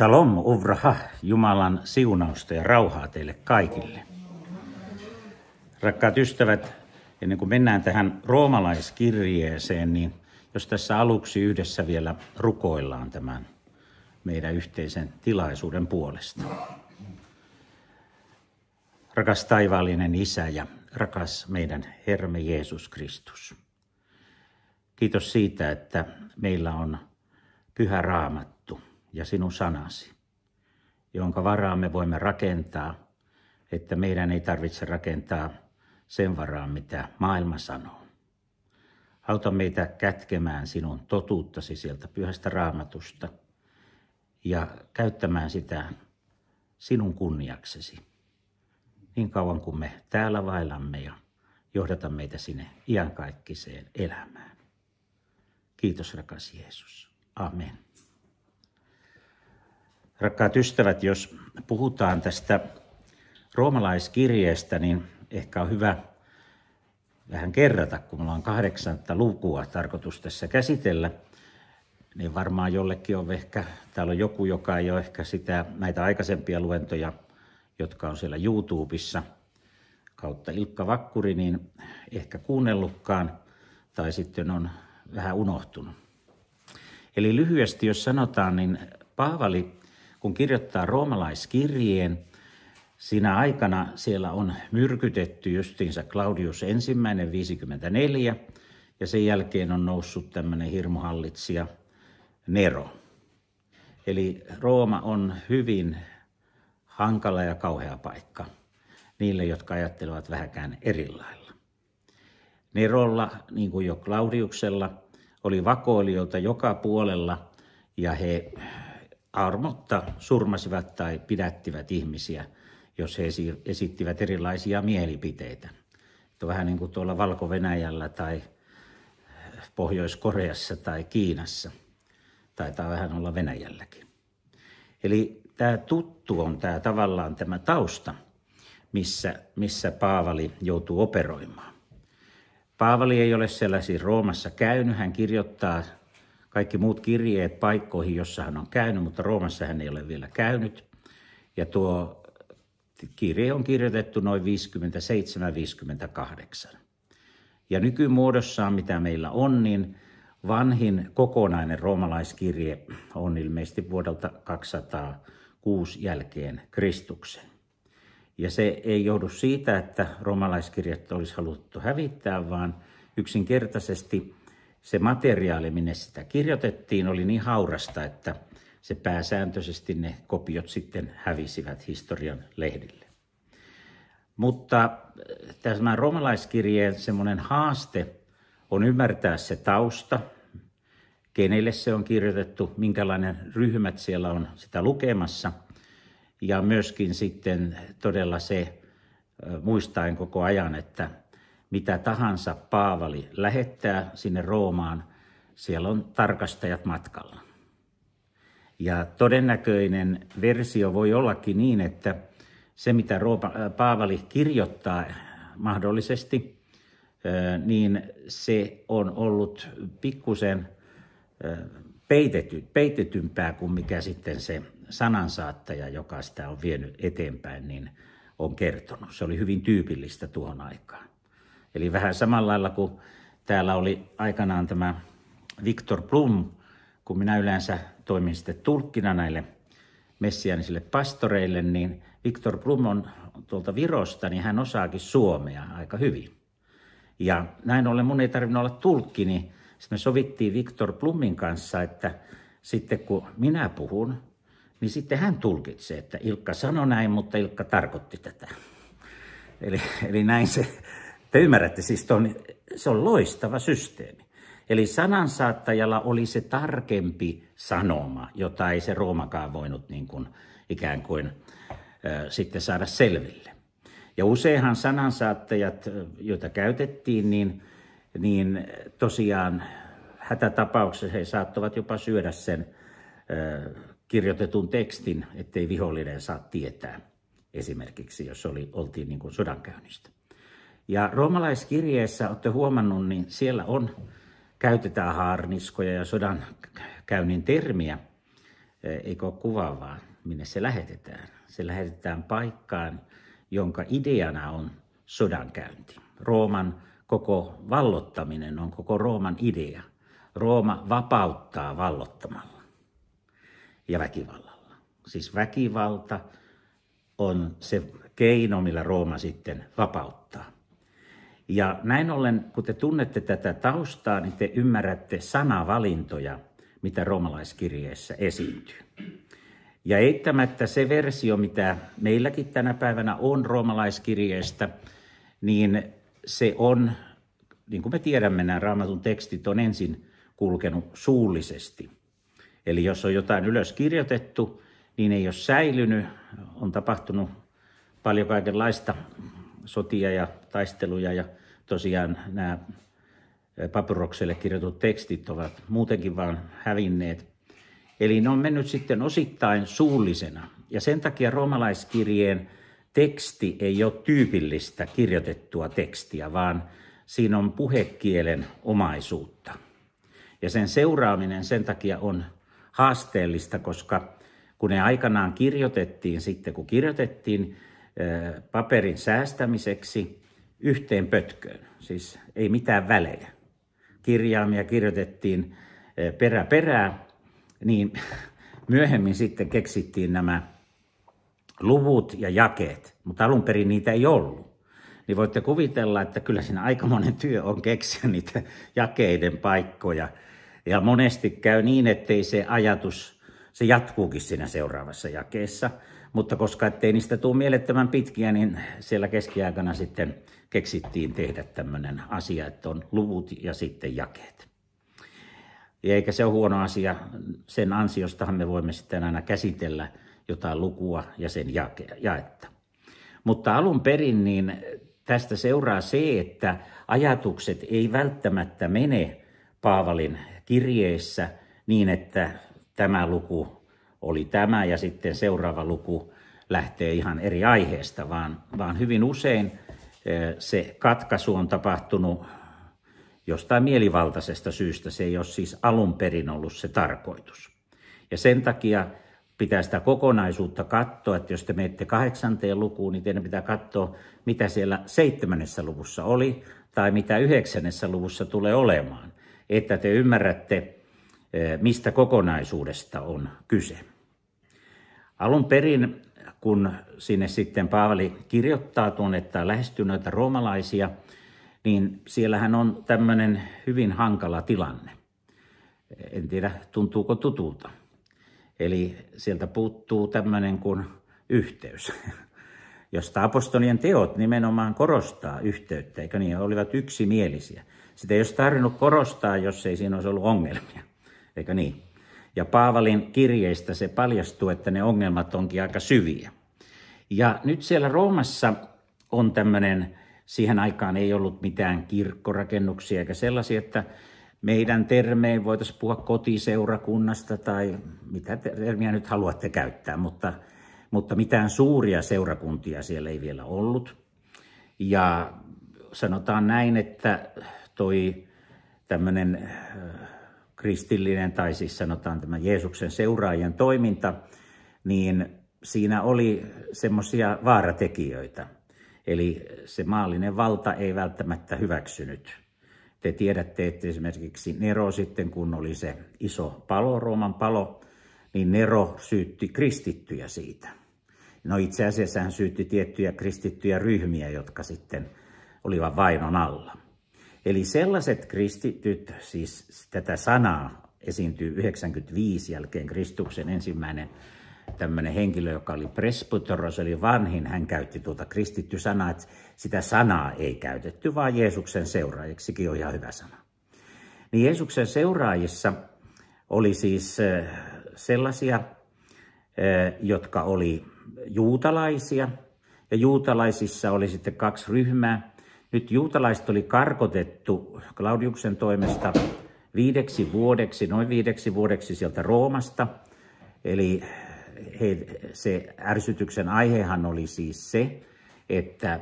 Shalom uvraha, Jumalan siunausta ja rauhaa teille kaikille. Rakkaat ystävät, ennen kuin mennään tähän roomalaiskirjeeseen, niin jos tässä aluksi yhdessä vielä rukoillaan tämän meidän yhteisen tilaisuuden puolesta. Rakas taivaallinen Isä ja rakas meidän Herme Jeesus Kristus. Kiitos siitä, että meillä on pyhä raamattu ja sinun sanasi, jonka varaan me voimme rakentaa, että meidän ei tarvitse rakentaa sen varaan, mitä maailma sanoo. Auta meitä kätkemään sinun totuuttasi sieltä pyhästä raamatusta ja käyttämään sitä sinun kunniaksesi niin kauan kuin me täällä vaillamme ja johdata meitä sinne iankaikkiseen elämään. Kiitos rakas Jeesus. Amen. Rakkaat ystävät, jos puhutaan tästä roomalaiskirjeestä, niin ehkä on hyvä vähän kerrata, kun me ollaan kahdeksanta lukua tarkoitus tässä käsitellä, niin varmaan jollekin on ehkä, täällä on joku, joka ei ole ehkä sitä, näitä aikaisempia luentoja, jotka on siellä YouTubessa kautta Ilkka Vakkuri, niin ehkä kuunnellutkaan tai sitten on vähän unohtunut. Eli lyhyesti, jos sanotaan, niin Paavali kun kirjoittaa roomalaiskirjeen, Siinä aikana siellä on myrkytetty justiinsa Claudius ensimmäinen 54 ja sen jälkeen on noussut tämmöinen hirmuhallitsija Nero. Eli Rooma on hyvin hankala ja kauhea paikka niille, jotka ajattelevat vähäkään eri lailla. Nerolla, niin kuin jo Claudiuksella, oli vakoilijoita joka puolella ja he armotta surmasivat tai pidättivät ihmisiä, jos he esittivät erilaisia mielipiteitä. Että vähän niin kuin tuolla Valko-Venäjällä tai eh, Pohjois-Koreassa tai Kiinassa. Taitaa vähän olla Venäjälläkin. Eli tämä tuttu on tämä tavallaan tämä tausta, missä, missä Paavali joutuu operoimaan. Paavali ei ole siellä siis Roomassa käynyt, hän kirjoittaa kaikki muut kirjeet paikkoihin, jossa hän on käynyt, mutta Roomassa hän ei ole vielä käynyt. Ja tuo kirje on kirjoitettu noin 57-58. Ja nykymuodossaan, mitä meillä on, niin vanhin kokonainen roomalaiskirje on ilmeisesti vuodelta 206 jälkeen Kristuksen. Ja se ei johdu siitä, että roomalaiskirjat olisi haluttu hävittää, vaan yksinkertaisesti se materiaali, minne sitä kirjoitettiin, oli niin haurasta, että se pääsääntöisesti ne kopiot sitten hävisivät historian lehdille. Mutta eh, tämän roomalaiskirjeen semmoinen haaste on ymmärtää se tausta, kenelle se on kirjoitettu, minkälainen ryhmät siellä on sitä lukemassa ja myöskin sitten todella se eh, muistaen koko ajan, että mitä tahansa Paavali lähettää sinne Roomaan, siellä on tarkastajat matkalla. Ja todennäköinen versio voi ollakin niin, että se mitä Paavali kirjoittaa mahdollisesti, niin se on ollut pikkusen peitetty, peitetympää kuin mikä sitten se sanansaattaja, joka sitä on vienyt eteenpäin, niin on kertonut. Se oli hyvin tyypillistä tuohon aikaan. Eli vähän samalla lailla kuin täällä oli aikanaan tämä Viktor Blum, kun minä yleensä toimin sitten tulkkina näille messianisille pastoreille, niin Viktor Blum on tuolta Virosta, niin hän osaakin suomea aika hyvin. Ja näin ollen mun ei tarvinnut olla tulkki, niin sitten me sovittiin Viktor Plumin kanssa, että sitten kun minä puhun, niin sitten hän tulkitsee, että Ilkka sanoi näin, mutta Ilkka tarkoitti tätä. Eli, eli näin se te ymmärrätte, siis ton, se on loistava systeemi. Eli sanansaattajalla oli se tarkempi sanoma, jota ei se Roomakaan voinut niin kuin ikään kuin äh, sitten saada selville. Ja useinhan sanansaattajat, joita käytettiin, niin, niin tosiaan hätätapauksessa he saattoivat jopa syödä sen äh, kirjoitetun tekstin, ettei vihollinen saa tietää esimerkiksi, jos oli, oltiin niin kuin sodankäynnistä. Ja roomalaiskirjeessä olette huomannut, niin siellä on, käytetään haarniskoja ja sodan käynnin termiä, eh, eikö ole kuvaavaa, minne se lähetetään. Se lähetetään paikkaan, jonka ideana on sodankäynti. Rooman koko vallottaminen on koko Rooman idea. Rooma vapauttaa vallottamalla ja väkivallalla. Siis väkivalta on se keino, millä Rooma sitten vapauttaa. Ja näin ollen, kun te tunnette tätä taustaa, niin te ymmärrätte sanavalintoja, mitä roomalaiskirjeessä esiintyy. Ja eittämättä se versio, mitä meilläkin tänä päivänä on roomalaiskirjeestä, niin se on, niin kuin me tiedämme, nämä raamatun tekstit on ensin kulkenut suullisesti. Eli jos on jotain ylös kirjoitettu, niin ei ole säilynyt, on tapahtunut paljon kaikenlaista sotia ja taisteluja ja tosiaan nämä papyrokselle kirjoitut tekstit ovat muutenkin vaan hävinneet. Eli ne on mennyt sitten osittain suullisena ja sen takia roomalaiskirjeen teksti ei ole tyypillistä kirjoitettua tekstiä, vaan siinä on puhekielen omaisuutta. Ja sen seuraaminen sen takia on haasteellista, koska kun ne aikanaan kirjoitettiin sitten, kun kirjoitettiin paperin säästämiseksi, yhteen pötköön. Siis ei mitään välejä. Kirjaamia kirjoitettiin eh, perä perää, niin myöhemmin sitten keksittiin nämä luvut ja jakeet, mutta alun perin niitä ei ollut. Niin voitte kuvitella, että kyllä siinä aikamoinen työ on keksiä niitä jakeiden paikkoja. Ja monesti käy niin, ettei se ajatus, se jatkuukin siinä seuraavassa jakeessa, mutta koska ettei niistä tule mielettömän pitkiä, niin siellä keskiaikana sitten keksittiin tehdä tämmöinen asia, että on luvut ja sitten jakeet. Ja eikä se ole huono asia. Sen ansiostahan me voimme sitten aina käsitellä jotain lukua ja sen jaetta. Mutta alun perin niin tästä seuraa se, että ajatukset ei välttämättä mene Paavalin kirjeessä niin, että tämä luku oli tämä ja sitten seuraava luku lähtee ihan eri aiheesta, vaan, vaan hyvin usein – se katkaisu on tapahtunut jostain mielivaltaisesta syystä. Se ei ole siis alun perin ollut se tarkoitus. Ja sen takia pitää sitä kokonaisuutta katsoa, että jos te menette kahdeksanteen lukuun, niin teidän pitää katsoa, mitä siellä seitsemännessä luvussa oli tai mitä yhdeksännessä luvussa tulee olemaan, että te ymmärrätte, mistä kokonaisuudesta on kyse. Alun perin kun sinne sitten Paavali kirjoittaa tuonne, että lähestyy noita roomalaisia, niin siellähän on tämmöinen hyvin hankala tilanne. En tiedä, tuntuuko tutulta. Eli sieltä puuttuu tämmöinen kuin yhteys, josta apostolien teot nimenomaan korostaa yhteyttä, eikö niin? olivat yksimielisiä. Sitä ei olisi tarvinnut korostaa, jos ei siinä olisi ollut ongelmia, eikö niin? Ja Paavalin kirjeistä se paljastuu, että ne ongelmat onkin aika syviä. Ja nyt siellä Roomassa on tämmöinen, siihen aikaan ei ollut mitään kirkkorakennuksia eikä sellaisia, että meidän termein voitaisiin puhua kotiseurakunnasta tai mitä termiä nyt haluatte käyttää, mutta, mutta mitään suuria seurakuntia siellä ei vielä ollut. Ja sanotaan näin, että toi tämmöinen äh, kristillinen tai siis sanotaan tämä Jeesuksen seuraajien toiminta, niin siinä oli semmoisia vaaratekijöitä. Eli se maallinen valta ei välttämättä hyväksynyt. Te tiedätte, että esimerkiksi Nero sitten, kun oli se iso palo, Rooman palo, niin Nero syytti kristittyjä siitä. No itse asiassa hän syytti tiettyjä kristittyjä ryhmiä, jotka sitten olivat vainon alla. Eli sellaiset kristityt, siis tätä sanaa esiintyy 95 jälkeen Kristuksen ensimmäinen tämmöinen henkilö, joka oli presbyteros, eli vanhin, hän käytti tuota kristitty sanaa, että sitä sanaa ei käytetty, vaan Jeesuksen seuraajiksikin on ihan hyvä sana. Niin Jeesuksen seuraajissa oli siis sellaisia, jotka oli juutalaisia, ja juutalaisissa oli sitten kaksi ryhmää, nyt juutalaiset oli karkotettu Claudiuksen toimesta viideksi vuodeksi, noin viideksi vuodeksi sieltä Roomasta. Eli he, se ärsytyksen aihehan oli siis se, että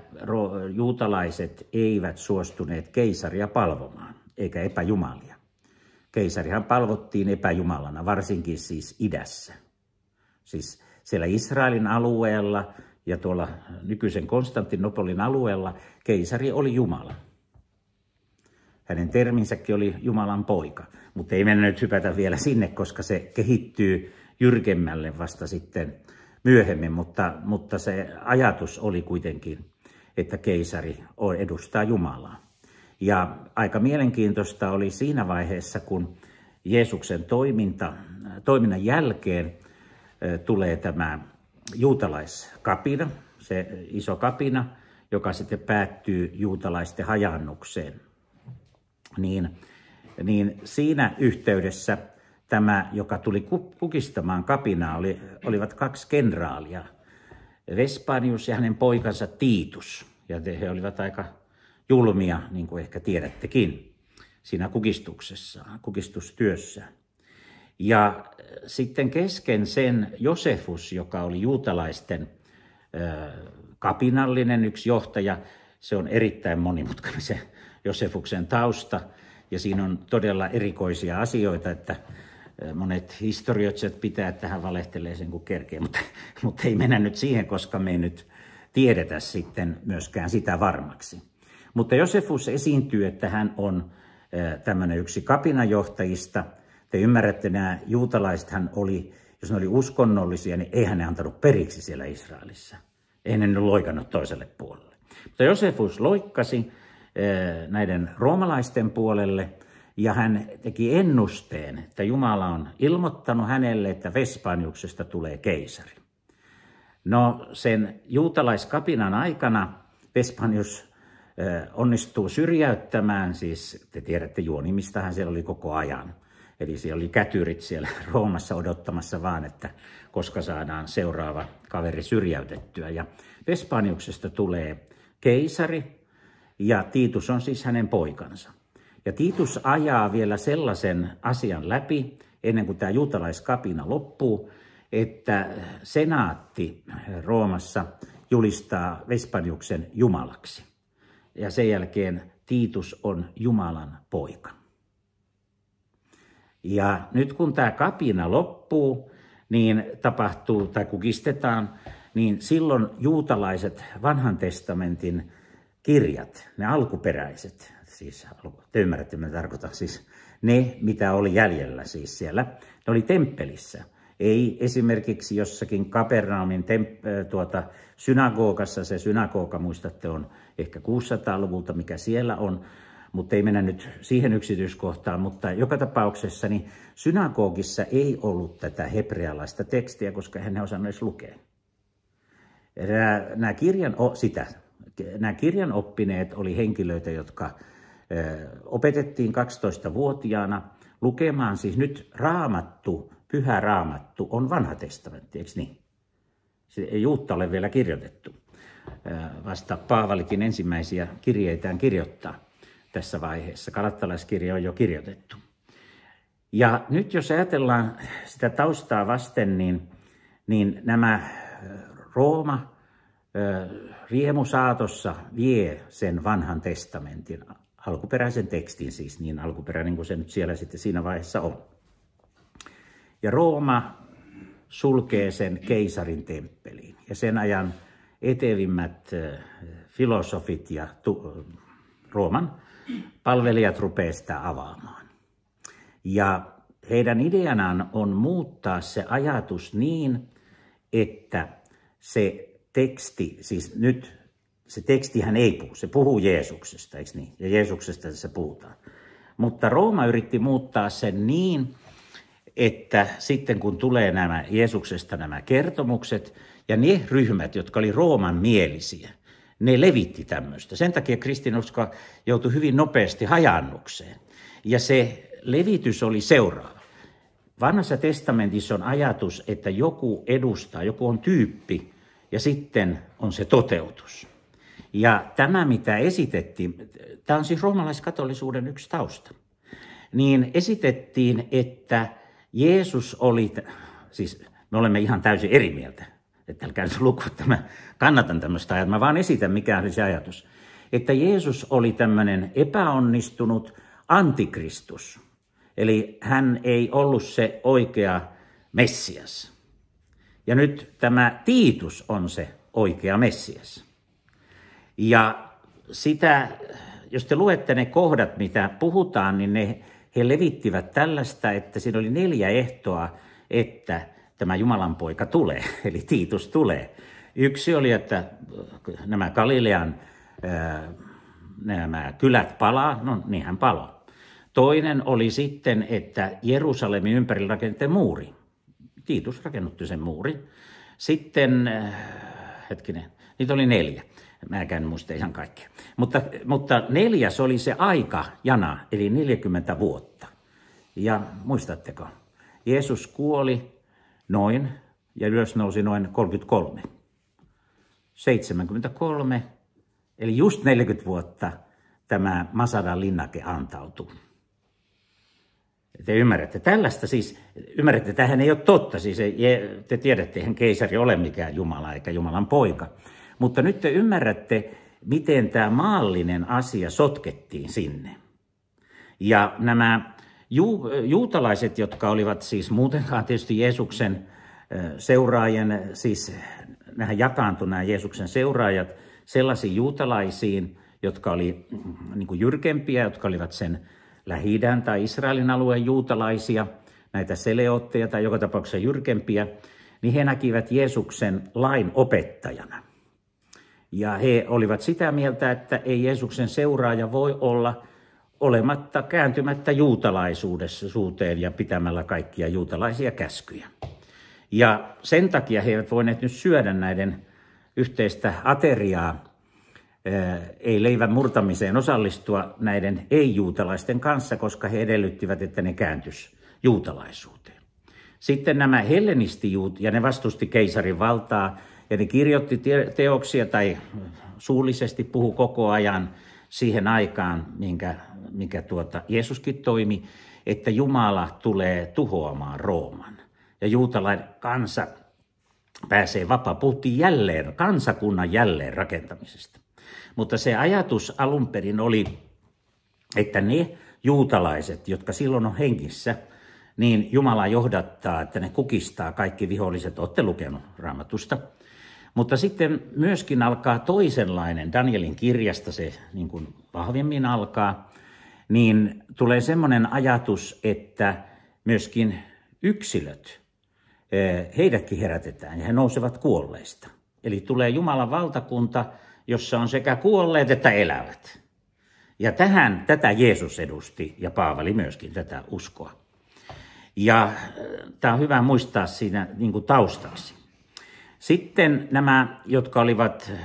juutalaiset eivät suostuneet keisaria palvomaan, eikä epäjumalia. Keisarihan palvottiin epäjumalana, varsinkin siis idässä. Siis siellä Israelin alueella ja tuolla nykyisen Konstantinopolin alueella keisari oli Jumala. Hänen terminsäkin oli Jumalan poika, mutta ei mennä nyt hypätä vielä sinne, koska se kehittyy jyrkemmälle vasta sitten myöhemmin, mutta, mutta se ajatus oli kuitenkin, että keisari edustaa Jumalaa. Ja aika mielenkiintoista oli siinä vaiheessa, kun Jeesuksen toiminta, toiminnan jälkeen tulee tämä juutalaiskapina, se iso kapina, joka sitten päättyy juutalaisten hajannukseen, niin, niin siinä yhteydessä tämä, joka tuli kukistamaan kapinaa, oli, olivat kaksi kenraalia, Vespanius ja hänen poikansa Tiitus. Ja he olivat aika julmia, niin kuin ehkä tiedättekin, siinä kukistuksessa, kukistustyössä. Ja äh, sitten kesken sen Josefus, joka oli juutalaisten äh, kapinallinen yksi johtaja, se on erittäin monimutkainen se Josefuksen tausta. Ja siinä on todella erikoisia asioita, että äh, monet historioitsijat pitää, että hän valehtelee sen kuin kerkee, mutta, mutta ei mennä nyt siihen, koska me ei nyt tiedetä sitten myöskään sitä varmaksi. Mutta Josefus esiintyy, että hän on tämmöinen yksi kapinajohtajista – te ymmärrätte, nämä juutalaisethan oli, jos ne oli uskonnollisia, niin eihän ne antanut periksi siellä Israelissa. Eihän ne loikannut toiselle puolelle. Mutta Josefus loikkasi eh, näiden roomalaisten puolelle ja hän teki ennusteen, että Jumala on ilmoittanut hänelle, että Vespaniuksesta tulee keisari. No sen juutalaiskapinan aikana Vespanius eh, onnistuu syrjäyttämään, siis te tiedätte juonimistahan siellä oli koko ajan – Eli siellä oli kätyrit siellä Roomassa odottamassa vaan, että koska saadaan seuraava kaveri syrjäytettyä. Ja Vespaniuksesta tulee keisari ja Tiitus on siis hänen poikansa. Ja Tiitus ajaa vielä sellaisen asian läpi, ennen kuin tämä juutalaiskapina loppuu, että senaatti Roomassa julistaa Vespaniuksen jumalaksi. Ja sen jälkeen Tiitus on Jumalan poika. Ja nyt kun tämä kapina loppuu, niin tapahtuu tai kukistetaan, niin silloin juutalaiset vanhan testamentin kirjat, ne alkuperäiset, siis te ymmärrätte, mitä tarkoitan, siis ne, mitä oli jäljellä siis siellä, ne oli temppelissä. Ei esimerkiksi jossakin Kapernaumin temp- tuota, synagogassa, se synagoga muistatte on ehkä 600-luvulta, mikä siellä on, mutta ei mennä nyt siihen yksityiskohtaan, mutta joka tapauksessa niin synagogissa ei ollut tätä hebrealaista tekstiä, koska hän ei osannut edes lukea. Nämä, nämä, kirjan, o, sitä, nämä kirjan oppineet oli henkilöitä, jotka opetettiin 12-vuotiaana lukemaan, siis nyt raamattu, pyhä raamattu on vanha testamentti, eikö niin? Se ei uutta ole vielä kirjoitettu. Vasta Paavalikin ensimmäisiä kirjeitään kirjoittaa tässä vaiheessa. Kalattalaiskirja on jo kirjoitettu. Ja nyt jos ajatellaan sitä taustaa vasten, niin, niin nämä äh, Rooma äh, riemusaatossa vie sen vanhan testamentin, alkuperäisen tekstin siis, niin alkuperäinen kuin se nyt siellä sitten siinä vaiheessa on. Ja Rooma sulkee sen keisarin temppeliin. Ja sen ajan etevimmät äh, filosofit ja tu- Rooman palvelijat rupeaa sitä avaamaan. Ja heidän ideanaan on muuttaa se ajatus niin, että se teksti, siis nyt se tekstihän ei puhu, se puhuu Jeesuksesta, eikö niin? Ja Jeesuksesta se puhutaan. Mutta Rooma yritti muuttaa sen niin, että sitten kun tulee nämä Jeesuksesta nämä kertomukset ja ne ryhmät, jotka oli Rooman mielisiä, ne levitti tämmöistä. Sen takia kristinusko joutui hyvin nopeasti hajannukseen. Ja se levitys oli seuraava. Vanhassa testamentissa on ajatus, että joku edustaa, joku on tyyppi ja sitten on se toteutus. Ja tämä, mitä esitettiin, tämä on siis roomalaiskatolisuuden yksi tausta, niin esitettiin, että Jeesus oli, siis me olemme ihan täysin eri mieltä että älkää nyt luku, että mä kannatan tämmöistä ajatusta, mä vaan esitän mikä oli se ajatus. Että Jeesus oli tämmöinen epäonnistunut antikristus, eli hän ei ollut se oikea Messias. Ja nyt tämä Tiitus on se oikea Messias. Ja sitä, jos te luette ne kohdat, mitä puhutaan, niin ne, he levittivät tällaista, että siinä oli neljä ehtoa, että – tämä Jumalan poika tulee, eli Tiitus tulee. Yksi oli, että äh, nämä Galilean äh, nämä kylät palaa, no niin hän palo. Toinen oli sitten, että Jerusalemin ympärillä rakennettiin muuri. Tiitus rakennutti sen muurin. Sitten, äh, hetkinen, niitä oli neljä. Mäkään en muista ihan kaikkea. Mutta, mutta neljäs oli se aika jana, eli 40 vuotta. Ja muistatteko, Jeesus kuoli noin, ja ylös nousi noin 33. 73, eli just 40 vuotta tämä Masadan linnake antautui. Te ymmärrätte tällaista siis, ymmärrätte, tähän ei ole totta, siis ei, te tiedätte, eihän keisari ole mikään Jumala eikä Jumalan poika. Mutta nyt te ymmärrätte, miten tämä maallinen asia sotkettiin sinne. Ja nämä Ju, juutalaiset, jotka olivat siis muutenkaan tietysti Jeesuksen seuraajien, siis nämä jakaantui nämä Jeesuksen seuraajat sellaisiin juutalaisiin, jotka oli mm, niin kuin jyrkempiä, jotka olivat sen lähi tai Israelin alueen juutalaisia, näitä seleotteja tai joka tapauksessa jyrkempiä, niin he näkivät Jeesuksen lain opettajana. Ja he olivat sitä mieltä, että ei Jeesuksen seuraaja voi olla – olematta kääntymättä juutalaisuudessa suuteen ja pitämällä kaikkia juutalaisia käskyjä. Ja sen takia he eivät voineet nyt syödä näiden yhteistä ateriaa, eh, ei leivän murtamiseen osallistua näiden ei-juutalaisten kanssa, koska he edellyttivät, että ne kääntys juutalaisuuteen. Sitten nämä hellenistijuut, ja ne vastusti keisarin valtaa, ja ne kirjoitti teoksia tai suullisesti puhu koko ajan – siihen aikaan, minkä, mikä tuota Jeesuskin toimi, että Jumala tulee tuhoamaan Rooman. Ja juutalainen kansa pääsee vapaa. Puhuttiin jälleen, kansakunnan jälleen rakentamisesta. Mutta se ajatus alun perin oli, että ne juutalaiset, jotka silloin on hengissä, niin Jumala johdattaa, että ne kukistaa kaikki viholliset. Olette lukenut raamatusta. Mutta sitten myöskin alkaa toisenlainen, Danielin kirjasta se niin kuin vahvemmin alkaa, niin tulee semmoinen ajatus, että myöskin yksilöt, eh, heidätkin herätetään ja he nousevat kuolleista. Eli tulee Jumalan valtakunta, jossa on sekä kuolleet että elävät. Ja tähän, tätä Jeesus edusti ja Paavali myöskin tätä uskoa. Ja eh, tämä on hyvä muistaa siinä niin kuin taustaksi. Sitten nämä, jotka olivat eh,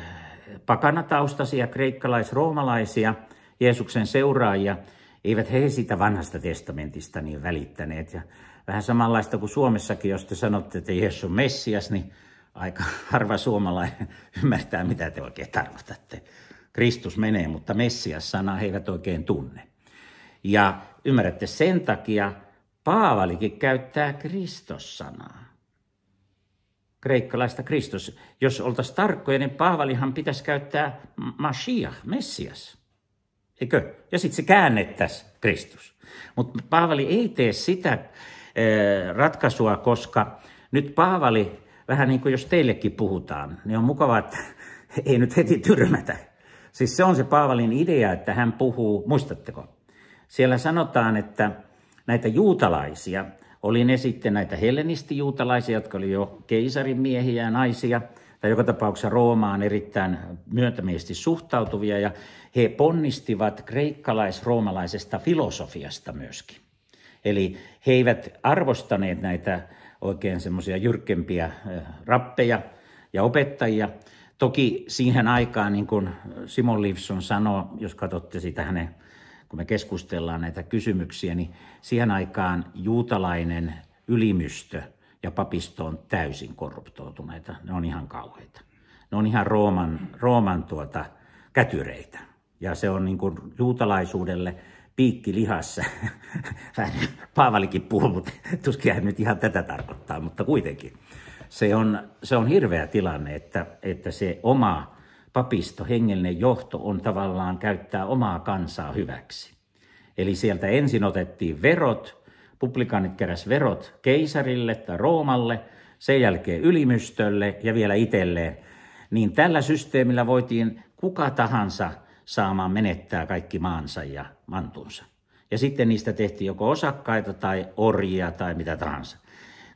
pakanataustaisia, kreikkalais-roomalaisia, Jeesuksen seuraajia, eivät he sitä vanhasta testamentista niin välittäneet. Ja vähän samanlaista kuin Suomessakin, jos te sanotte, että Jeesus on Messias, niin aika harva suomalainen ymmärtää, mitä te oikein tarkoitatte. Kristus menee, mutta Messias-sanaa he eivät oikein tunne. Ja ymmärrätte, sen takia Paavalikin käyttää Kristos-sanaa kreikkalaista Kristus. Jos oltaisiin tarkkoja, niin Paavalihan pitäisi käyttää Mashiach, Messias. Eikö? Ja sitten se käännettäisiin Kristus. Mutta Paavali ei tee sitä äh, ratkaisua, koska nyt Paavali, vähän niin kuin jos teillekin puhutaan, niin on mukavaa, että ei nyt heti tyrmätä. Siis se on se Paavalin idea, että hän puhuu, muistatteko? Siellä sanotaan, että näitä juutalaisia, oli ne sitten näitä hellenistijuutalaisia, jotka oli jo keisarin miehiä ja naisia, tai joka tapauksessa Roomaan erittäin myöntämiesti suhtautuvia, ja he ponnistivat kreikkalais-roomalaisesta filosofiasta myöskin. Eli he eivät arvostaneet näitä oikein semmoisia jyrkempiä rappeja ja opettajia. Toki siihen aikaan, niin kuin Simon Livson sanoi, jos katsotte sitä hänen kun me keskustellaan näitä kysymyksiä, niin siihen aikaan juutalainen ylimystö ja papisto on täysin korruptoituneita. Ne on ihan kauheita. Ne on ihan Rooman, Rooman tuota, kätyreitä. Ja se on niin kuin juutalaisuudelle piikki lihassa. Paavalikin puhuu, mutta tuskin hän nyt ihan tätä tarkoittaa, mutta kuitenkin. Se on, se on hirveä tilanne, että, että se oma papisto, hengellinen johto on tavallaan käyttää omaa kansaa hyväksi. Eli sieltä ensin otettiin verot, publikaanit keräs verot keisarille tai Roomalle, sen jälkeen ylimystölle ja vielä itselleen. Niin tällä systeemillä voitiin kuka tahansa saamaan menettää kaikki maansa ja mantunsa. Ja sitten niistä tehtiin joko osakkaita tai orjia tai mitä tahansa.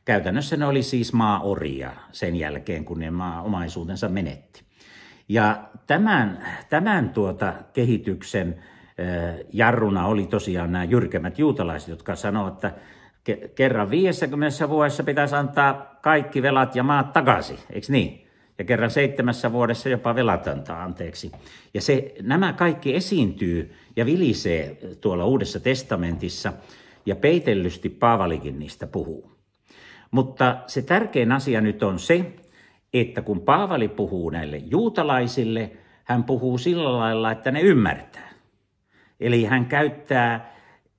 Käytännössä ne oli siis maa orjia sen jälkeen, kun ne maa omaisuutensa menetti. Ja tämän, tämän tuota kehityksen eh, jarruna oli tosiaan nämä jyrkemmät juutalaiset, jotka sanoivat, että kerran 50 vuodessa pitäisi antaa kaikki velat ja maat takaisin, eikö niin? Ja kerran seitsemässä vuodessa jopa velat antaa anteeksi. Ja se, nämä kaikki esiintyy ja vilisee tuolla Uudessa testamentissa ja peitellysti Paavalikin niistä puhuu. Mutta se tärkein asia nyt on se, että kun Paavali puhuu näille juutalaisille, hän puhuu sillä lailla, että ne ymmärtää. Eli hän käyttää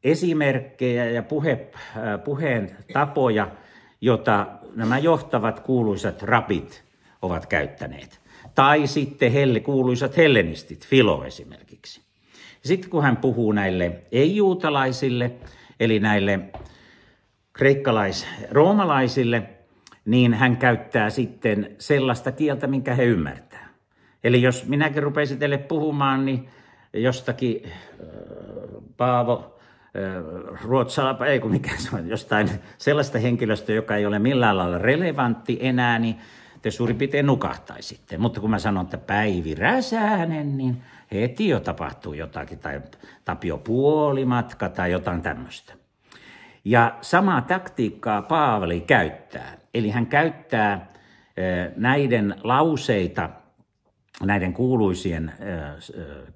esimerkkejä ja puhe, äh, puheen tapoja, jota nämä johtavat kuuluisat rapit ovat käyttäneet. Tai sitten helle, kuuluisat hellenistit, Filo esimerkiksi. Sitten kun hän puhuu näille ei-juutalaisille, eli näille kreikkalais-roomalaisille, niin hän käyttää sitten sellaista kieltä, minkä he ymmärtää. Eli jos minäkin rupeisin teille puhumaan, niin jostakin äh, Paavo, äh, Ruotsala, ei kun mikä se on, jostain sellaista henkilöstä, joka ei ole millään lailla relevantti enää, niin te suurin piirtein nukahtaisitte. Mutta kun mä sanon, että Päivi Räsänen, niin heti jo tapahtuu jotakin, tai Tapio Puolimatka tai jotain tämmöistä. Ja samaa taktiikkaa Paavali käyttää. Eli hän käyttää näiden lauseita, näiden kuuluisien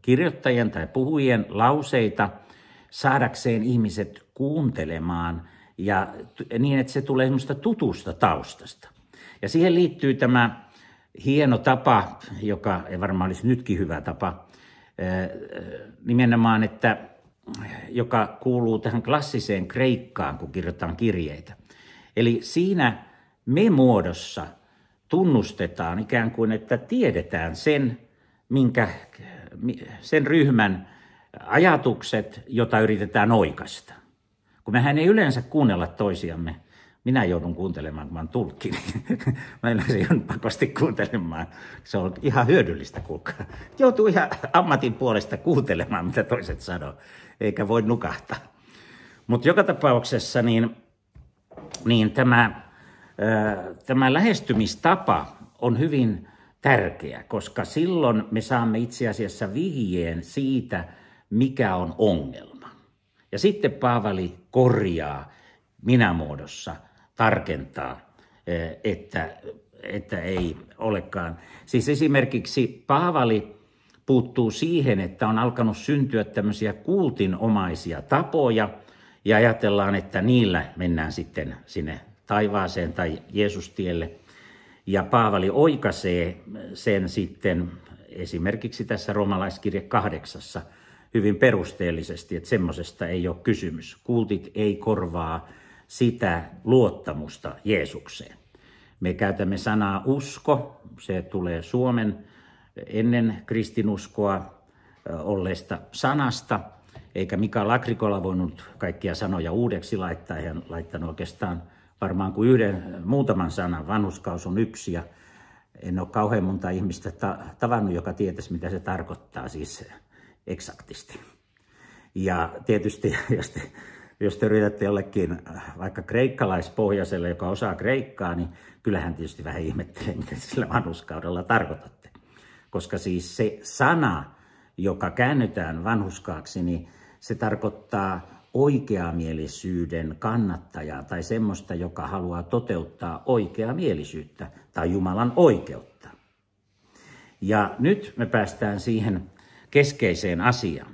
kirjoittajien tai puhujien lauseita saadakseen ihmiset kuuntelemaan ja niin, että se tulee semmoista tutusta taustasta. Ja siihen liittyy tämä hieno tapa, joka ei varmaan olisi nytkin hyvä tapa, nimenomaan, että joka kuuluu tähän klassiseen kreikkaan, kun kirjoitetaan kirjeitä. Eli siinä me muodossa tunnustetaan ikään kuin, että tiedetään sen, minkä, sen ryhmän ajatukset, jota yritetään oikasta. Kun mehän ei yleensä kuunnella toisiamme, minä joudun kuuntelemaan, kun mä oon tulkki, niin mä en pakosti kuuntelemaan. Se on ihan hyödyllistä, kuulkaa. Joutuu ihan ammatin puolesta kuuntelemaan, mitä toiset sanoo, eikä voi nukahtaa. Mutta joka tapauksessa niin, niin tämä, tämä lähestymistapa on hyvin tärkeä, koska silloin me saamme itse asiassa vihjeen siitä, mikä on ongelma. Ja sitten Paavali korjaa minä muodossa – tarkentaa, eh, että, että ei olekaan. Siis esimerkiksi Paavali puuttuu siihen, että on alkanut syntyä tämmöisiä kultinomaisia tapoja ja ajatellaan, että niillä mennään sitten sinne taivaaseen tai Jeesustielle. Ja Paavali oikaisee sen sitten esimerkiksi tässä romalaiskirje kahdeksassa hyvin perusteellisesti, että semmoisesta ei ole kysymys. Kultit ei korvaa sitä luottamusta Jeesukseen. Me käytämme sanaa usko, se tulee Suomen ennen kristinuskoa olleesta sanasta, eikä Mika Lakrikola voinut kaikkia sanoja uudeksi laittaa, hän laittanut oikeastaan varmaan kuin yhden muutaman sanan, vanhuskaus on yksi ja en ole kauhean monta ihmistä ta- tavannut, joka tietäisi mitä se tarkoittaa siis eksaktisti. Ja tietysti jos te jos te yritätte jollekin äh, vaikka kreikkalaispohjaiselle, joka osaa kreikkaa, niin kyllähän tietysti vähän ihmettelee, mitä sillä vanhuskaudella tarkoitatte. Koska siis se sana, joka käännytään vanhuskaaksi, niin se tarkoittaa oikeamielisyyden kannattajaa tai semmoista, joka haluaa toteuttaa oikeamielisyyttä tai Jumalan oikeutta. Ja nyt me päästään siihen keskeiseen asiaan.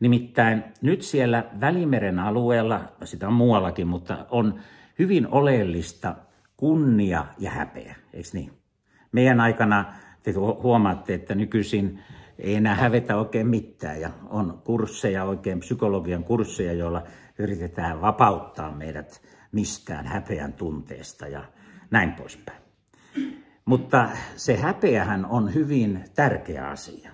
Nimittäin nyt siellä Välimeren alueella, no sitä on muuallakin, mutta on hyvin oleellista kunnia ja häpeä, eikö niin? Meidän aikana te huomaatte, että nykyisin ei enää hävetä oikein mitään ja on kursseja, oikein psykologian kursseja, joilla yritetään vapauttaa meidät mistään häpeän tunteesta ja näin poispäin. Mutta se häpeähän on hyvin tärkeä asia,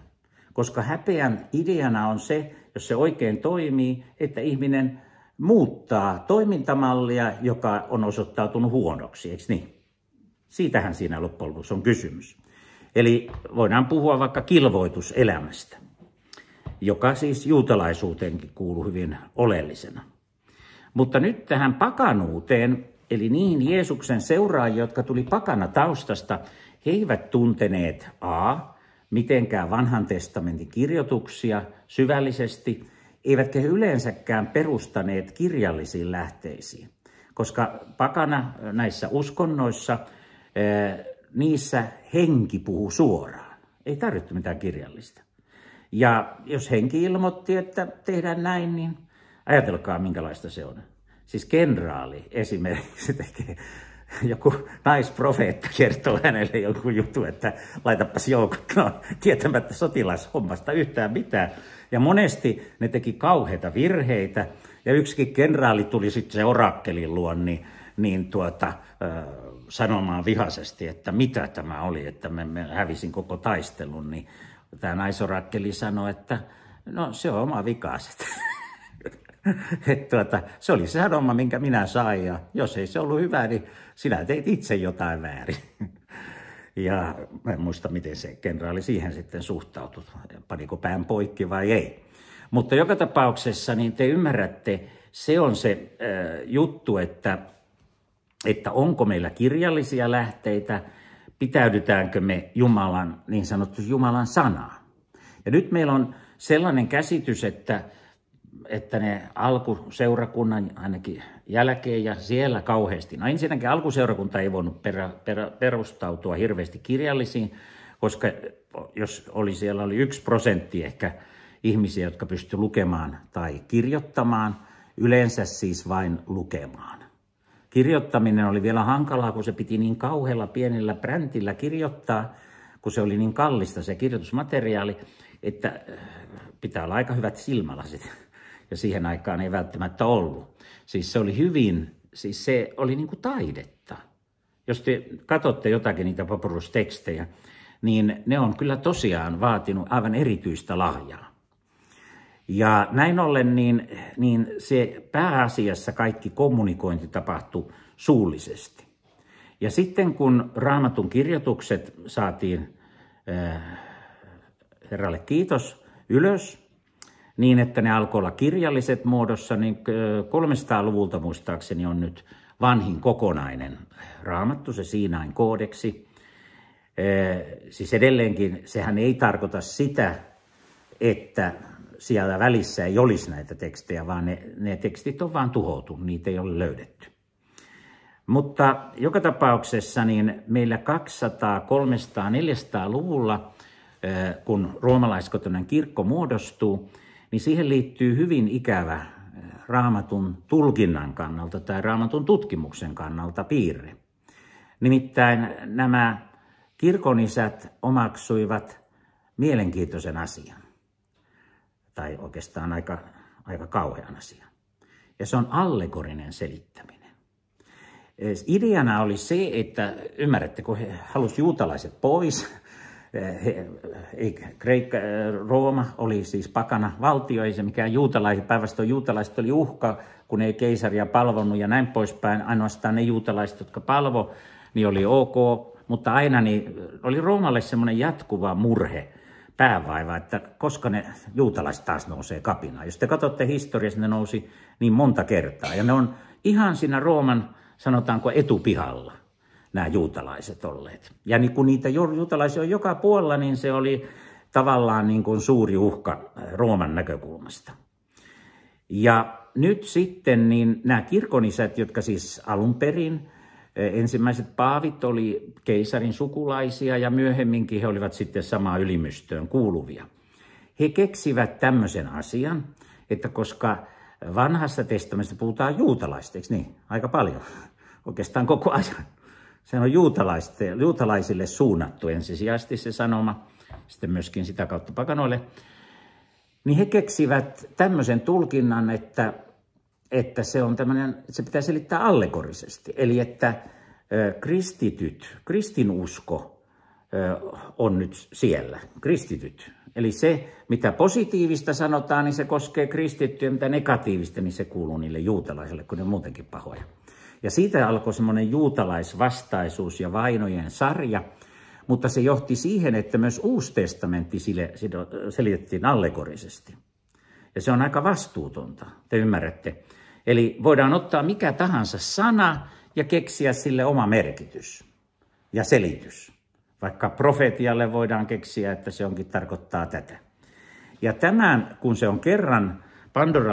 koska häpeän ideana on se, jos se oikein toimii, että ihminen muuttaa toimintamallia, joka on osoittautunut huonoksi, eikö niin? Siitähän siinä loppujen lopuksi on kysymys. Eli voidaan puhua vaikka kilvoituselämästä, joka siis juutalaisuuteenkin kuuluu hyvin oleellisena. Mutta nyt tähän pakanuuteen, eli niihin Jeesuksen seuraajia, jotka tuli pakana taustasta, he eivät tunteneet A, mitenkään vanhan testamentin kirjoituksia syvällisesti, eivätkä he yleensäkään perustaneet kirjallisiin lähteisiin, koska pakana näissä uskonnoissa, eh, niissä henki puhuu suoraan. Ei tarvittu mitään kirjallista. Ja jos henki ilmoitti, että tehdään näin, niin ajatelkaa minkälaista se on. Siis kenraali esimerkiksi tekee joku naisprofeetta kertoo hänelle joku juttu, että laitapas joukot, no, tietämättä sotilashommasta yhtään mitään. Ja monesti ne teki kauheita virheitä, ja yksikin kenraali tuli sitten se orakkelin luo, niin, niin tuota, sanomaan vihaisesti, että mitä tämä oli, että me, me hävisin koko taistelun, niin tämä naisorakkeli sanoi, että no se on oma vikaaset. Et tuota, se oli se sanoma, minkä minä sain ja jos ei se ollut hyvä, niin sinä teit itse jotain väärin. Ja mä en muista, miten se kenraali siihen sitten suhtautui, paniko pään poikki vai ei. Mutta joka tapauksessa, niin te ymmärrätte, se on se äh, juttu, että, että onko meillä kirjallisia lähteitä, pitäydytäänkö me Jumalan, niin sanottu Jumalan sanaa. Ja nyt meillä on sellainen käsitys, että että ne alkuseurakunnan ainakin jälkeen ja siellä kauheasti. No ensinnäkin alkuseurakunta ei voinut perä, perä, perustautua hirveästi kirjallisiin, koska jos oli, siellä oli yksi prosentti ehkä ihmisiä, jotka pysty lukemaan tai kirjoittamaan, yleensä siis vain lukemaan. Kirjoittaminen oli vielä hankalaa, kun se piti niin kauhealla pienellä präntillä kirjoittaa, kun se oli niin kallista se kirjoitusmateriaali, että äh, pitää olla aika hyvät silmälasit ja siihen aikaan ei välttämättä ollut. Siis se oli hyvin, siis se oli niin kuin taidetta. Jos te katsotte jotakin niitä papurustekstejä, niin ne on kyllä tosiaan vaatinut aivan erityistä lahjaa. Ja näin ollen niin, niin se pääasiassa kaikki kommunikointi tapahtui suullisesti. Ja sitten kun raamatun kirjoitukset saatiin äh, herralle kiitos ylös, niin, että ne alkoi olla kirjalliset muodossa, niin 300-luvulta muistaakseni on nyt vanhin kokonainen raamattu, se Siinain koodeksi. Siis edelleenkin sehän ei tarkoita sitä, että siellä välissä ei olisi näitä tekstejä, vaan ne, ne tekstit on vaan tuhoutu, niitä ei ole löydetty. Mutta joka tapauksessa niin meillä 200, 300, 400-luvulla, kun roomalaiskotonen kirkko muodostuu, niin siihen liittyy hyvin ikävä eh, raamatun tulkinnan kannalta tai raamatun tutkimuksen kannalta piirre. Nimittäin nämä kirkonisät omaksuivat mielenkiintoisen asian, tai oikeastaan aika, aika kauhean asian. Ja se on allegorinen selittäminen. Eh, ideana oli se, että kun he halusivat juutalaiset pois, Eh, Kreikka, eh, Rooma oli siis pakana valtio, ei se mikään juutalaiset, päinvastoin juutalaiset oli uhka, kun ei keisaria palvonnut ja näin poispäin. Ainoastaan ne juutalaiset, jotka palvo, niin oli ok, mutta aina niin eh, oli Roomalle semmoinen jatkuva murhe, päävaiva, että koska ne juutalaiset taas nousee kapinaan. Jos te katsotte historiassa, ne nousi niin monta kertaa ja ne on ihan siinä Rooman, sanotaanko, etupihalla nämä juutalaiset olleet. Ja niin kun niitä juutalaisia on joka puolella, niin se oli tavallaan niin kuin suuri uhka äh, Rooman näkökulmasta. Ja nyt sitten niin nämä kirkonisät, jotka siis alun perin äh, ensimmäiset paavit oli keisarin sukulaisia ja myöhemminkin he olivat sitten samaa ylimystöön kuuluvia. He keksivät tämmöisen asian, että koska vanhassa testamentissa puhutaan juutalaisteksi, niin? Aika paljon, oikeastaan koko ajan Sehän on juutalaisille suunnattu ensisijaisesti se sanoma, sitten myöskin sitä kautta pakanoille. Niin he keksivät tämmöisen tulkinnan, että, että se, on tämmöinen, se pitää selittää allegorisesti. Eli että kristityt, kristinusko on nyt siellä, kristityt. Eli se, mitä positiivista sanotaan, niin se koskee kristittyä, mitä negatiivista, niin se kuuluu niille juutalaisille, kun ne on muutenkin pahoja. Ja siitä alkoi semmoinen juutalaisvastaisuus ja vainojen sarja, mutta se johti siihen, että myös Uusi testamentti sille, selitettiin allegorisesti. Ja se on aika vastuutonta, te ymmärrätte. Eli voidaan ottaa mikä tahansa sana ja keksiä sille oma merkitys ja selitys. Vaikka profetialle voidaan keksiä, että se onkin tarkoittaa tätä. Ja tämän, kun se on kerran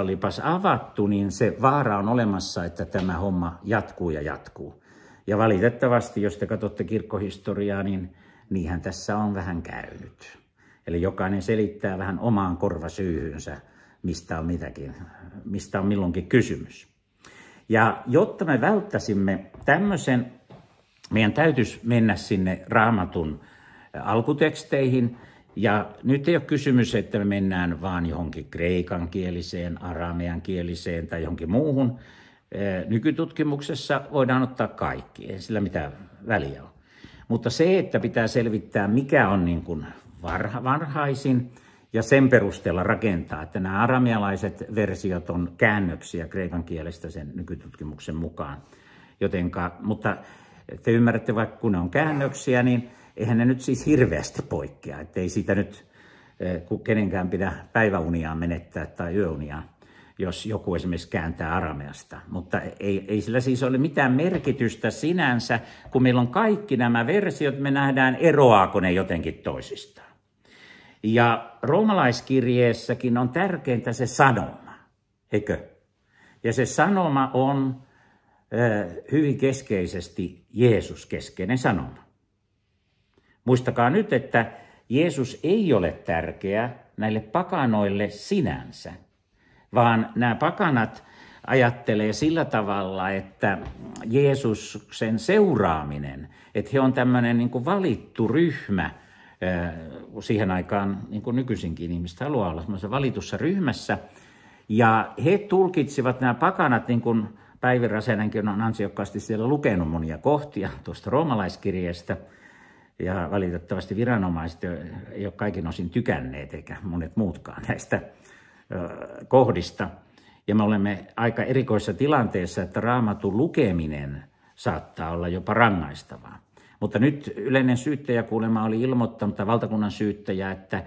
lipas avattu, niin se vaara on olemassa, että tämä homma jatkuu ja jatkuu. Ja valitettavasti, jos te katsotte kirkkohistoriaa, niin niinhän tässä on vähän käynyt. Eli jokainen selittää vähän omaan korvasyyhynsä, mistä on mitäkin, mistä on milloinkin kysymys. Ja jotta me välttäisimme tämmöisen, meidän täytyisi mennä sinne raamatun alkuteksteihin – ja nyt ei ole kysymys, että me mennään vaan johonkin kreikan kieliseen, aramean kieliseen tai johonkin muuhun. Nykytutkimuksessa voidaan ottaa kaikki, ei sillä mitään väliä ole. Mutta se, että pitää selvittää, mikä on niin kuin varha, varhaisin, ja sen perusteella rakentaa, että nämä aramealaiset versiot on käännöksiä kreikan kielestä sen nykytutkimuksen mukaan. Jotenka, mutta te ymmärrätte, vaikka kun ne on käännöksiä, niin eihän ne nyt siis hirveästi poikkea, ettei siitä nyt eh, kenenkään pidä päiväuniaan menettää tai yöunia, jos joku esimerkiksi kääntää arameasta. Mutta ei, ei sillä siis ole mitään merkitystä sinänsä, kun meillä on kaikki nämä versiot, me nähdään eroaako ne jotenkin toisistaan. Ja roomalaiskirjeessäkin on tärkeintä se sanoma, eikö? Ja se sanoma on eh, hyvin keskeisesti Jeesus-keskeinen sanoma. Muistakaa nyt, että Jeesus ei ole tärkeä näille pakanoille sinänsä, vaan nämä pakanat ajattelee sillä tavalla, että Jeesuksen seuraaminen, että he on tämmöinen niin valittu ryhmä, siihen aikaan, niin kuin nykyisinkin ihmiset haluaa olla semmoisessa valitussa ryhmässä, ja he tulkitsivat nämä pakanat, niin kuin Päivi Räsänenkin on ansiokkaasti siellä lukenut monia kohtia tuosta roomalaiskirjeestä, ja valitettavasti viranomaiset ei ole kaikin osin tykänneet, eikä monet muutkaan näistä kohdista. Ja me olemme aika erikoisessa tilanteessa, että raamatun lukeminen saattaa olla jopa rangaistavaa. Mutta nyt yleinen syyttäjä oli ilmoittanut, tai valtakunnan syyttäjä, että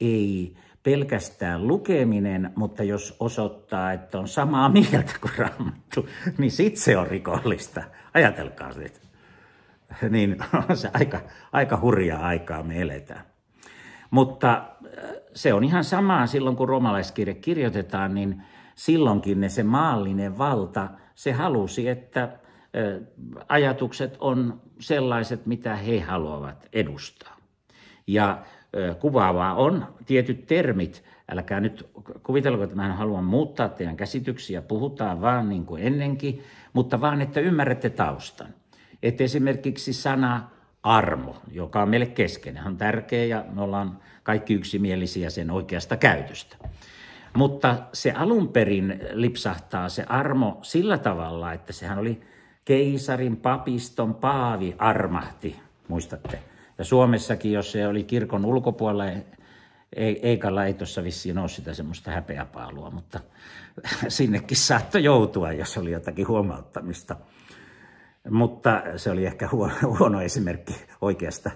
ei pelkästään lukeminen, mutta jos osoittaa, että on samaa mieltä kuin raamattu, niin sitten se on rikollista. Ajatelkaa sitä. niin on se aika, aika hurjaa aikaa me eletään. Mutta äh, se on ihan samaa silloin, kun romalaiskirja kirjoitetaan, niin silloinkin ne, se maallinen valta, se halusi, että äh, ajatukset on sellaiset, mitä he haluavat edustaa. Ja äh, kuvaavaa on tietyt termit, älkää nyt kuvitelko, että mä haluan muuttaa teidän käsityksiä, puhutaan vaan niin kuin ennenkin, mutta vaan, että ymmärrätte taustan. Että esimerkiksi sana armo, joka on meille keskeinen, on tärkeä ja me ollaan kaikki yksimielisiä sen oikeasta käytöstä. Mutta se alun perin lipsahtaa se armo sillä tavalla, että sehän oli keisarin papiston paavi armahti, muistatte. Ja Suomessakin, jos se oli kirkon ulkopuolella, ei, Eikalla ei vissiin ole sitä semmoista häpeäpaalua, mutta sinnekin saattoi joutua, jos oli jotakin huomauttamista. Mutta se oli ehkä huono, huono esimerkki oikeasta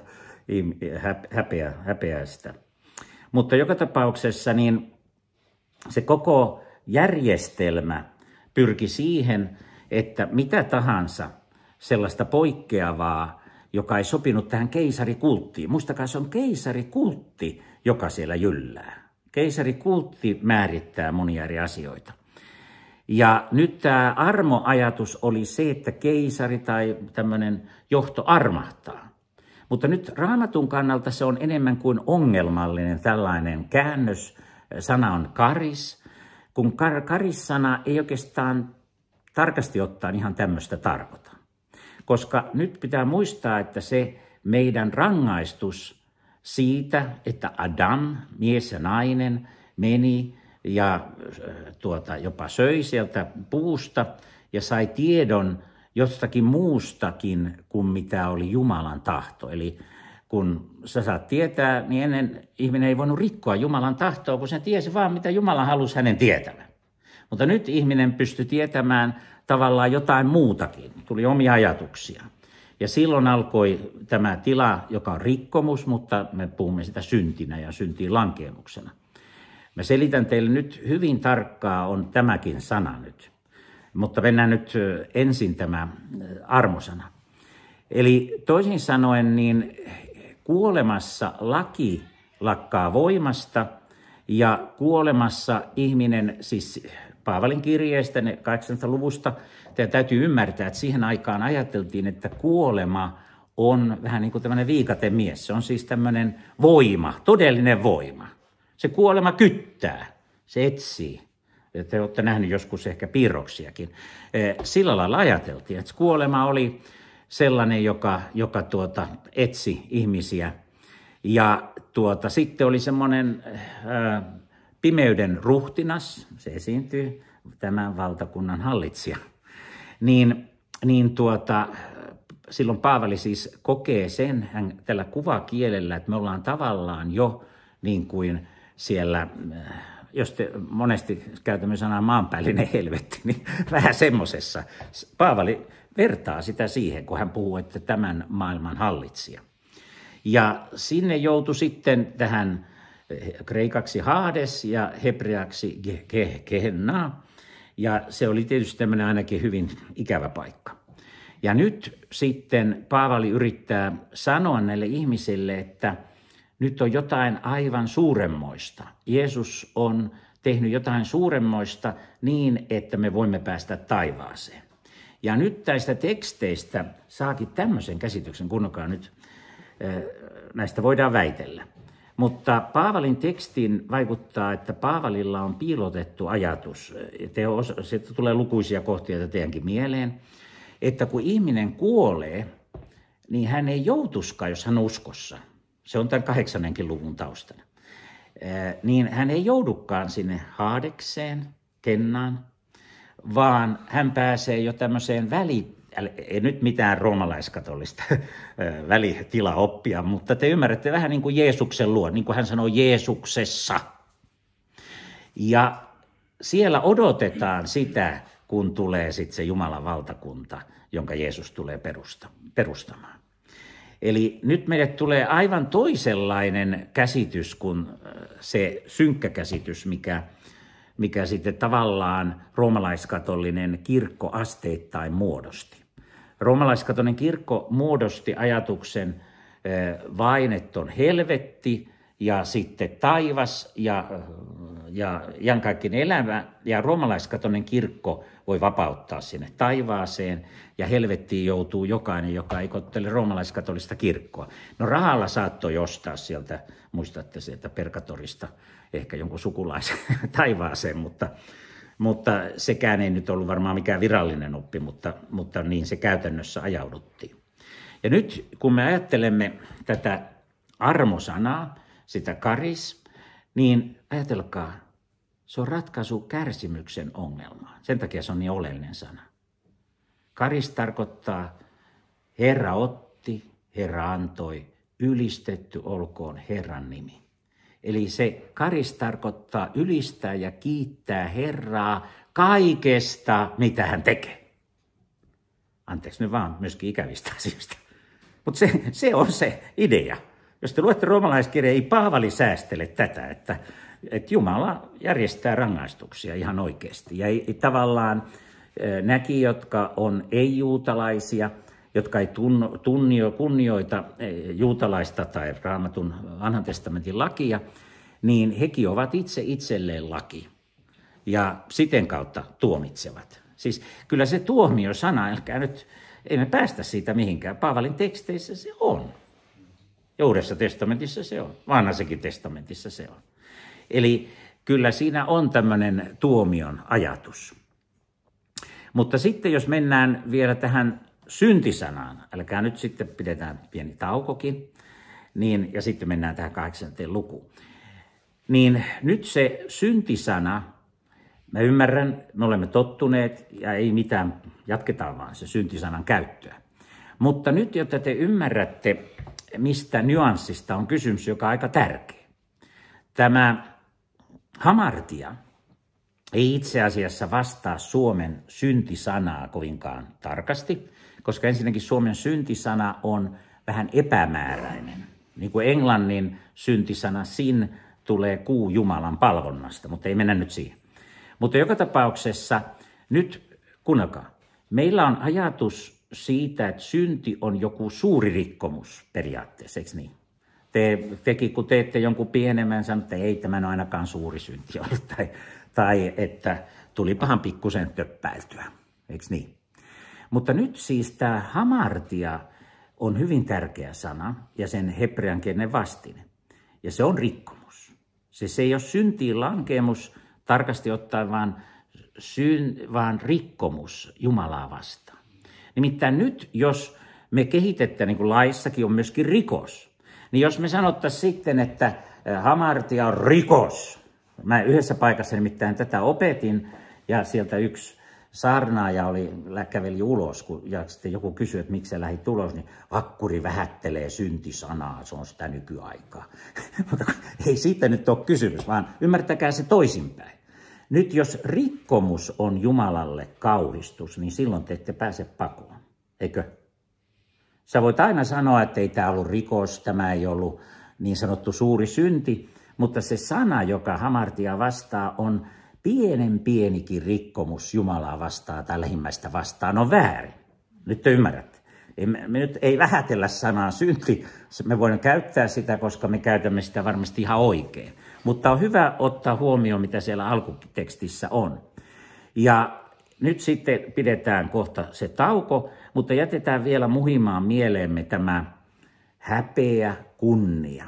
häpeä, häpeästä. Mutta joka tapauksessa niin se koko järjestelmä pyrki siihen, että mitä tahansa sellaista poikkeavaa, joka ei sopinut tähän keisarikulttiin. Muistakaa, se on keisarikultti, joka siellä jyllää. Keisarikultti määrittää monia eri asioita. Ja nyt tämä armoajatus oli se, että keisari tai tämmöinen johto armahtaa. Mutta nyt raamatun kannalta se on enemmän kuin ongelmallinen tällainen käännös. Sana on karis, kun kar- karissana ei oikeastaan tarkasti ottaen ihan tämmöistä tarkoita. Koska nyt pitää muistaa, että se meidän rangaistus siitä, että Adam, mies ja nainen, meni ja äh, tuota, jopa söi sieltä puusta ja sai tiedon jostakin muustakin kuin mitä oli Jumalan tahto. Eli kun sä saat tietää, niin ennen ihminen ei voinut rikkoa Jumalan tahtoa, kun se tiesi vaan, mitä Jumala halusi hänen tietävän. Mutta nyt ihminen pystyi tietämään tavallaan jotain muutakin, tuli omia ajatuksia. Ja silloin alkoi tämä tila, joka on rikkomus, mutta me puhumme sitä syntinä ja syntiin lankemuksena. Mä selitän teille nyt hyvin tarkkaa on tämäkin sana nyt. Mutta mennään nyt ensin tämä armosana. Eli toisin sanoen niin kuolemassa laki lakkaa voimasta ja kuolemassa ihminen, siis Paavalin kirjeestä 800-luvusta, tämä täytyy ymmärtää, että siihen aikaan ajateltiin, että kuolema on vähän niin kuin tämmöinen viikatemies. Se on siis tämmöinen voima, todellinen voima. Se kuolema kyttää, se etsii. Ja te olette nähneet joskus ehkä piirroksiakin. Eh, sillä lailla ajateltiin, että kuolema oli sellainen, joka, joka tuota, etsi ihmisiä. Ja tuota, sitten oli semmoinen äh, eh, pimeyden ruhtinas, se esiintyy, tämän valtakunnan hallitsija. Niin, niin tuota, silloin Paavali siis kokee sen hän, tällä kuvakielellä, että me ollaan tavallaan jo niin kuin siellä, äh, jos te monesti käytämme sanaa maanpäällinen helvetti, niin vähän semmoisessa. Paavali vertaa sitä siihen, kun hän puhuu, että tämän maailman hallitsija. Ja sinne joutui sitten tähän eh, kreikaksi hades ja hebreaksi Gehenna. Ja se oli tietysti tämmöinen ainakin hyvin ikävä paikka. Ja nyt sitten Paavali yrittää sanoa näille ihmisille, että – nyt on jotain aivan suuremmoista. Jeesus on tehnyt jotain suuremmoista niin, että me voimme päästä taivaaseen. Ja nyt tästä teksteistä saakin tämmöisen käsityksen, kunnokaa nyt näistä voidaan väitellä. Mutta Paavalin tekstiin vaikuttaa, että Paavalilla on piilotettu ajatus, te tulee lukuisia kohtia teidänkin mieleen, että kun ihminen kuolee, niin hän ei joutuskaan, jos hän uskossa, se on tämän kahdeksannenkin luvun taustana, niin hän ei joudukaan sinne Haadekseen, kennaan, vaan hän pääsee jo tämmöiseen väli, ei nyt mitään roomalaiskatolista välitila oppia, mutta te ymmärrätte vähän niin kuin Jeesuksen luo, niin kuin hän sanoi Jeesuksessa. Ja siellä odotetaan sitä, kun tulee sitten se Jumalan valtakunta, jonka Jeesus tulee perustamaan. Eli nyt meille tulee aivan toisenlainen käsitys kuin äh, se synkkä käsitys, mikä, mikä sitten tavallaan roomalaiskatollinen kirkko asteittain muodosti. Roomalaiskatollinen kirkko muodosti ajatuksen äh, vainetton helvetti ja sitten taivas ja äh, ja iankaikkinen elämä ja roomalaiskatolinen kirkko voi vapauttaa sinne taivaaseen ja helvettiin joutuu jokainen, joka ei kottele roomalaiskatolista kirkkoa. No rahalla saattoi ostaa sieltä, muistatte sieltä Perkatorista ehkä jonkun sukulaisen taivaaseen, mutta, mutta sekään ei nyt ollut varmaan mikään virallinen oppi, mutta, mutta niin se käytännössä ajauduttiin. Ja nyt kun me ajattelemme tätä armosanaa, sitä karis, niin Ajatelkaa, se on ratkaisu kärsimyksen ongelmaan. Sen takia se on niin oleellinen sana. Karis tarkoittaa, Herra otti, Herra antoi, ylistetty olkoon Herran nimi. Eli se karis tarkoittaa ylistää ja kiittää Herraa kaikesta, mitä hän tekee. Anteeksi nyt vaan myöskin ikävistä asioista. Mutta se, se on se idea. Jos te luette roomalaiskirjaa, ei Paavali säästele tätä, että että Jumala järjestää rangaistuksia ihan oikeasti. Ja tavallaan näki, jotka on ei-juutalaisia, jotka ei tunnio, kunnioita juutalaista tai raamatun vanhan testamentin lakia, niin hekin ovat itse itselleen laki ja siten kautta tuomitsevat. Siis kyllä se tuomiosana, älkää nyt, emme päästä siitä mihinkään. Paavalin teksteissä se on. Ja Uudessa testamentissa se on. Vanhassakin testamentissa se on. Eli kyllä siinä on tämmöinen tuomion ajatus. Mutta sitten jos mennään vielä tähän syntisanaan, älkää nyt sitten pidetään pieni taukokin, niin, ja sitten mennään tähän kahdeksanteen lukuun. Niin nyt se syntisana, mä ymmärrän, me olemme tottuneet ja ei mitään, jatketaan vaan se syntisanan käyttöä. Mutta nyt, jotta te ymmärrätte, mistä nyanssista on kysymys, joka on aika tärkeä. Tämä Hamartia ei itse asiassa vastaa Suomen syntisanaa kovinkaan tarkasti, koska ensinnäkin Suomen syntisana on vähän epämääräinen. Niin kuin englannin syntisana sin tulee kuu Jumalan palvonnasta, mutta ei mennä nyt siihen. Mutta joka tapauksessa nyt kunnakaan. Meillä on ajatus siitä, että synti on joku suuri rikkomus periaatteessa, eikö niin? te, tekin kun teette jonkun pienemmän, sanotte, että ei tämä on ainakaan suuri synti ole, tai, tai että tulipahan pikkusen töppäiltyä, eikö niin? Mutta nyt siis tämä hamartia on hyvin tärkeä sana ja sen hebreankielinen vastine. Ja se on rikkomus. Se siis se ei ole syntiin lankemus tarkasti ottaen, vaan, syn, vaan rikkomus Jumalaa vastaan. Nimittäin nyt, jos me kehitetään, niin kuin laissakin on myöskin rikos, niin jos me sanottaisiin sitten, että hamartia on rikos. Mä yhdessä paikassa nimittäin tätä opetin ja sieltä yksi saarnaaja oli, käveli ulos kun, ja sitten joku kysyi, että miksi sä lähit ulos, niin akkuri vähättelee syntisanaa, se on sitä nykyaikaa. Mutta ei siitä nyt ole kysymys, vaan ymmärtäkää se toisinpäin. Nyt jos rikkomus on Jumalalle kauhistus, niin silloin te ette pääse pakoon, eikö? Sä voit aina sanoa, että ei tämä ollut rikos, tämä ei ollut niin sanottu suuri synti, mutta se sana, joka hamartia vastaa, on pienen pienikin rikkomus Jumalaa vastaan tai lähimmäistä vastaan on no väärin. Nyt te ymmärrätte. Me, me nyt ei vähätellä sanaa synti, me voimme käyttää sitä, koska me käytämme sitä varmasti ihan oikein. Mutta on hyvä ottaa huomioon, mitä siellä alkutekstissä on. Ja nyt sitten pidetään kohta se tauko, mutta jätetään vielä muhimaan mieleemme tämä häpeä kunnia.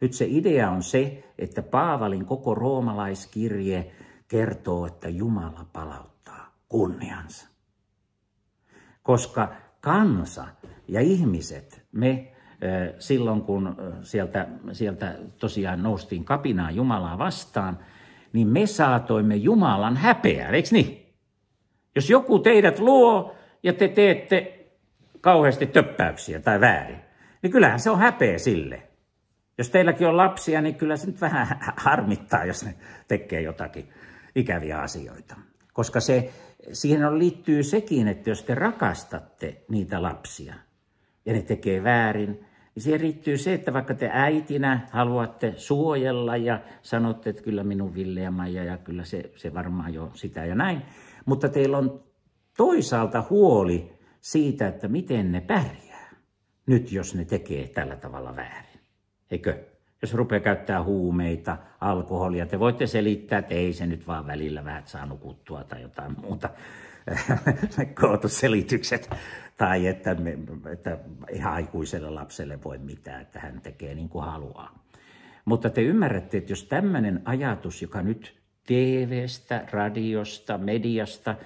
Nyt se idea on se, että Paavalin koko roomalaiskirje kertoo, että Jumala palauttaa kunniansa. Koska kansa ja ihmiset, me silloin kun sieltä, sieltä tosiaan noustiin kapinaa Jumalaa vastaan, niin me saatoimme Jumalan häpeää, eikö niin? Jos joku teidät luo, ja te teette kauheasti töppäyksiä tai väärin, niin kyllähän se on häpeä sille. Jos teilläkin on lapsia, niin kyllä se nyt vähän harmittaa, jos ne tekee jotakin ikäviä asioita. Koska se, siihen on liittyy sekin, että jos te rakastatte niitä lapsia ja ne tekee väärin, niin siihen riittyy se, että vaikka te äitinä haluatte suojella ja sanotte, että kyllä minun Ville ja Maija ja kyllä se, se varmaan jo sitä ja näin, mutta teillä on toisaalta huoli siitä, että miten ne pärjää nyt, jos ne tekee tällä tavalla väärin. Eikö? Jos rupeaa käyttää huumeita, alkoholia, te voitte selittää, että ei se nyt vaan välillä vähän saa nukuttua tai jotain muuta. selitykset Tai että, me, että ihan aikuiselle lapselle voi mitään, että hän tekee niin kuin haluaa. Mutta te ymmärrätte, että jos tämmöinen ajatus, joka nyt TV-stä, radiosta, mediasta –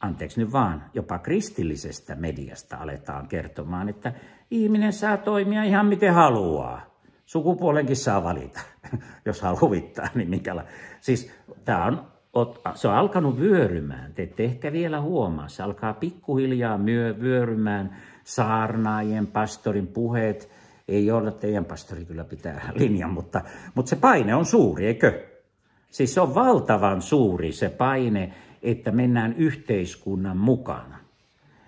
anteeksi nyt vaan, jopa kristillisestä mediasta aletaan kertomaan, että ihminen saa toimia ihan miten haluaa. Sukupuolenkin saa valita, jos haluaa huvittaa, niin minkäla. Siis tämä on, se on alkanut vyörymään, te ette ehkä vielä huomaa, se alkaa pikkuhiljaa myö, vyörymään saarnaajien, pastorin puheet, ei ole, teidän pastori kyllä pitää linjan, mutta, mutta se paine on suuri, eikö? Siis se on valtavan suuri se paine, että mennään yhteiskunnan mukana.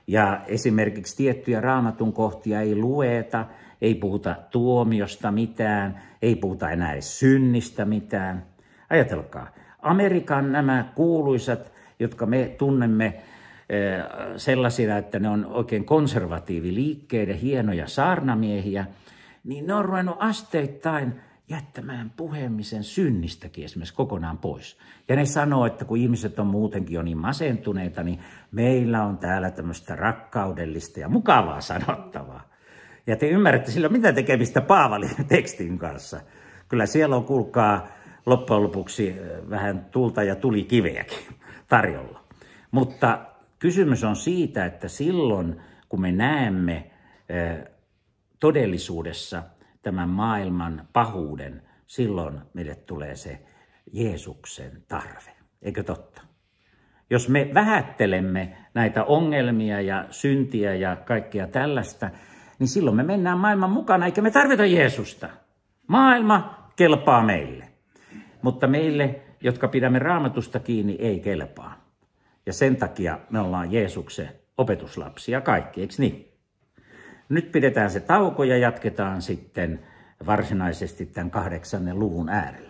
Ja esimerkiksi tiettyjä raamatun kohtia ei lueta, ei puhuta tuomiosta mitään, ei puhuta enää edes synnistä mitään. Ajatelkaa, Amerikan nämä kuuluisat, jotka me tunnemme eh, sellaisina, että ne on oikein konservatiiviliikkeiden hienoja saarnamiehiä, niin ne on ruvennut asteittain – jättämään puhemisen synnistäkin esimerkiksi kokonaan pois. Ja ne sanoo, että kun ihmiset on muutenkin jo niin masentuneita, niin meillä on täällä tämmöistä rakkaudellista ja mukavaa sanottavaa. Ja te ymmärrätte sillä, mitä tekemistä Paavalin tekstin kanssa. Kyllä siellä on, kuulkaa, loppujen lopuksi eh, vähän tulta ja tuli kiveäkin tarjolla. Mutta kysymys on siitä, että silloin kun me näemme eh, todellisuudessa – tämän maailman pahuuden, silloin meille tulee se Jeesuksen tarve. Eikö totta? Jos me vähättelemme näitä ongelmia ja syntiä ja kaikkea tällaista, niin silloin me mennään maailman mukana, eikä me tarvita Jeesusta. Maailma kelpaa meille. Mutta meille, jotka pidämme raamatusta kiinni, ei kelpaa. Ja sen takia me ollaan Jeesuksen opetuslapsia kaikki, eikö niin? Nyt pidetään se tauko ja jatketaan sitten varsinaisesti tämän kahdeksannen luvun äärellä.